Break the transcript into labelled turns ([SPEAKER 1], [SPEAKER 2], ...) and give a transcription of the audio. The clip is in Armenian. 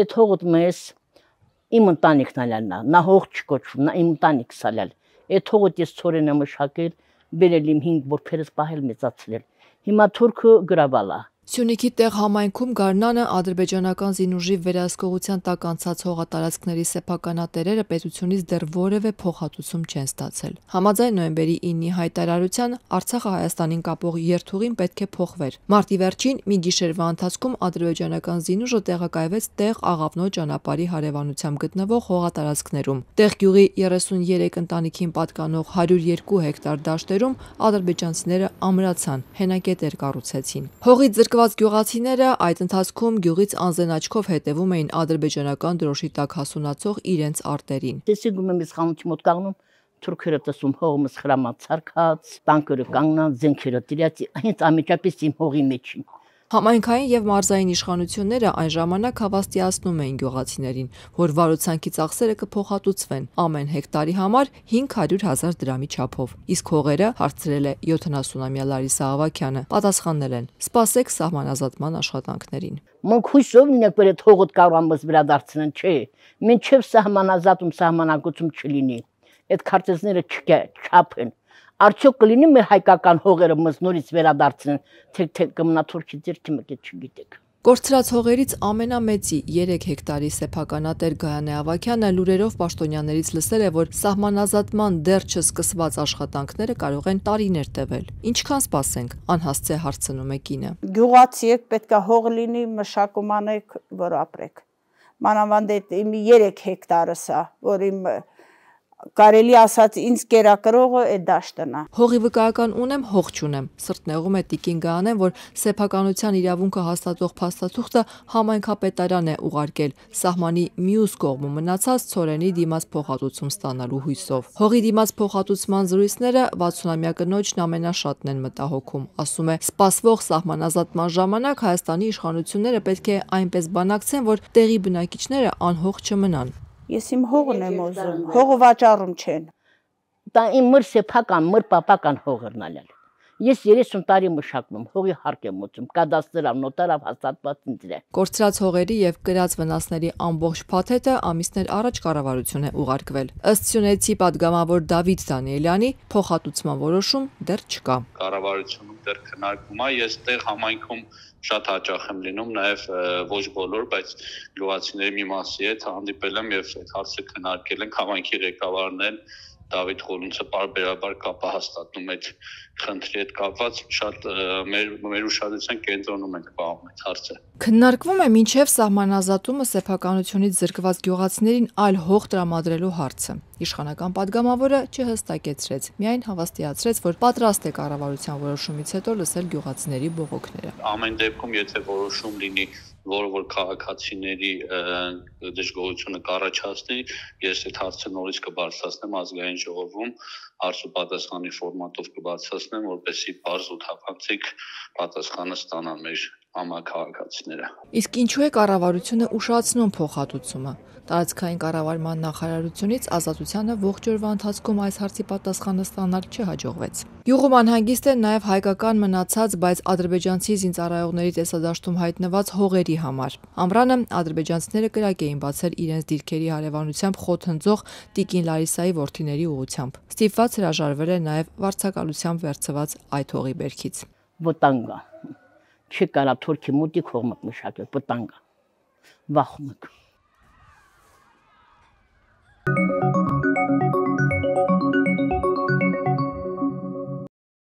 [SPEAKER 1] այդ հողդ մեզ իմ ընտանիքն ալալ նա, նա հող չկոչվում, նա իմ ընտանիքս ալալ։ Այդ հողդ ես ծորեն եմ շակել, բերել իմ հինգ որբերս պահել մեծացրել։ Հիմա թուրքը գրավալա։
[SPEAKER 2] Սյունիքի տեղ համայնքում Գառնանը ադրբեջանական զինուժի վերահսկողության տակ անցած հողատարածքների սեփականատերերը պետությունից դեռ որևէ փոխհատուցում չեն ստացել։ Համաձայն նոյեմբերի 9-ի հայտարարության Արցախը Հայաստանին կապող երթուղին պետք է փոխվեր։ Մարտի վերջին մի գիշերվա ընթացքում ադրբեջանական զինուժը տեղակայվեց տեղ աղավնո ճանապարհի հարևանությամբ գտնվող հողատարածքներում։ Տեղ գյուղի 33 ընտանիքին պատկանող 102 հեկտար դաշտերում ադրբեջանցիները ամրացան, հենակետեր կառուցեցին։ Հողի ձրկ Զրկված գյուղացիները այդ ընթացքում գյուղից անզեն աչքով հետևում էին ադրբեջանական դրոշի տակ հասունացող իրենց արտերին։ Տեսեգում եմ ես խանութի մոտ
[SPEAKER 1] կանգնում, թուրքերը տեսում հողմս խրամած ցարքած, տանկերը կանգնած, զենքերը տրյացի,
[SPEAKER 2] այնց ամիջապես իմ հողի մեջին։ Համայնքային եւ մարզային իշխանությունները այն ժամանակ հավաստիացնում էին գյուղացիներին, որ վարուցանքի ծախսերը կփոխհատուցվեն ամեն հեկտարի համար 500.000 դրամի չափով։ Իսկ հողերը հարցրել է 70-ամյա Լարիսա Ավակյանը։ Պատասխանել են. «Սպասեք սահմանազատման աշխատանքներին»։
[SPEAKER 1] Մենք հույսով ունենք, որ այդ հողը կարողամս վրա դարձնեն, չէ։ Մինչև սահմանազատում, սահմանակոծում չլինի։ Այդ քարտեզները չկա, չափ են։ չկա, Արդյոք կլինի մեր հայկական հողերը մզ նորից վերադարձնեն, թե թե գմնաթորքի ձերքի մեկը չգիտեք։
[SPEAKER 2] Կորցրած հողերից ամենամեծի 3 հեկտարի սեփականատեր Գայանե Ավակյանը լուրերով պաշտոնյաներից լսել է, որ սահմանազատման դեռ չսկսված աշխատանքները կարող են տարիներ տևել։ Ինչքան սպասենք, անհասցե հարցնում է կինը։
[SPEAKER 1] Գյուղացի եք, պետքա հող լինի, մշակում անեք, որ ապրեք։ Մանավանդ այդ իմ 3 հեկտարը սա, որ իմ կարելի
[SPEAKER 2] ասած ինձ կերակրողը է դաշտնա։ Հողի վկայական ունեմ, հող չունեմ։ Սրտնեղում է տիկին գանեն, որ սեփականության իրավունքը հաստատող փաստաթուղթը համայնքապետարան է ուղարկել սահմանի մյուս կողմում մնացած ծորենի դիմաց փոխհատուցում ստանալու հույսով։ Հողի դիմաց փոխհատուցման զրույցները 60-ամյա կնոջն ամենաշատն են մտահոգում։ Ասում է, սպասվող սահմանազատման ժամանակ Հայաստանի իշխանությունները պետք է այնպես բանակցեն, որ տեղի բնակիչները անհող չմնան։
[SPEAKER 1] Ես իմ հողն եմ ուզում,
[SPEAKER 2] հողը վաճառում չեն։
[SPEAKER 1] Դա իմ մր սեփական, մր պապական հողն է լալ։ Ես 30 տարի մշակում, հողի հարկ եմ մոծում, կադաստրավ, նոտարավ հաստատված ինձ է։
[SPEAKER 2] Կորցրած հողերի եւ գրած վնասների ամբողջ փաթեթը ամիսներ առաջ կառավարություն է ուղարկվել։ Ըստ Սյունեցի падգամավոր Դավիթ Դանիելյանի, փոխհատուցման որոշում դեռ չկա։
[SPEAKER 3] Կառավարությունը դեռ քննարկվում է։ Ես այդտեղ համայնքում շատ հաճախ եմ լինում, նաև ոչ բոլոր, բայց գյուղացիների մի մասի հետ հանդիպել եմ եւ այդ հարցը քննարկել ենք համայնքի ղեկավարներն Դավիթ Խորունցը բարբերաբար կապը հաստատնում այդ քննի հետ կապված շատ մեր մեր ուշադրության կենտրոնում ենք բաղում այդ հարցը։
[SPEAKER 2] Քննարկվում է մինչև սահմանազատումը սեփականությունից զրկված գյուղացիներին այլ հող տրամադրելու հարցը։ Իշխանական падգամավորը չհստակեցրեց, միայն հավաստիացրեց, որ պատրաստ է կառավարության որոշումից հետո լսել գյուղացիների բողոքները։
[SPEAKER 3] Ամեն դեպքում, եթե որոշում լինի որը որ քաղաքացիների դժգոհությունը կառաջացնի, ես այդ հարցը նորից կբարձրացնեմ ազգային ժողովում հարց ու պատասխանի ֆորմատով կբարձրացնեմ, որպեսզի բարձր ու թափանցիկ պատասխանը ստանա մեր համակարգացիները։
[SPEAKER 2] Իսկ ինչու է կառավարությունը ուշացնում փոխհատուցումը։ Տարածքային կառավարման նախարարությունից ազատությանը ողջ օրվա ընթացքում այս հարցի պատասխանը ստանալ չհաջողվեց։ Գյուղում անհանգիստ են նաև հայկական մնացած, բայց ադրբեջանցի զինծառայողների տեսադաշտում հայտնված հողերի համար։ Ամռանը ադրբեջանցիները կրակ էին բացել իրենց դիրքերի հարևանությամբ խոթնձող Տիկին Լարիսայի ворթիների ուղությամբ։ Ստիփված հրաժարվել է նաև վարձակալությամբ վերցված այդ հողի բերքից։ Վտանգա
[SPEAKER 1] չի կարա թուրքի մուտի կողմը մշակել, պտանգա, վախմըք։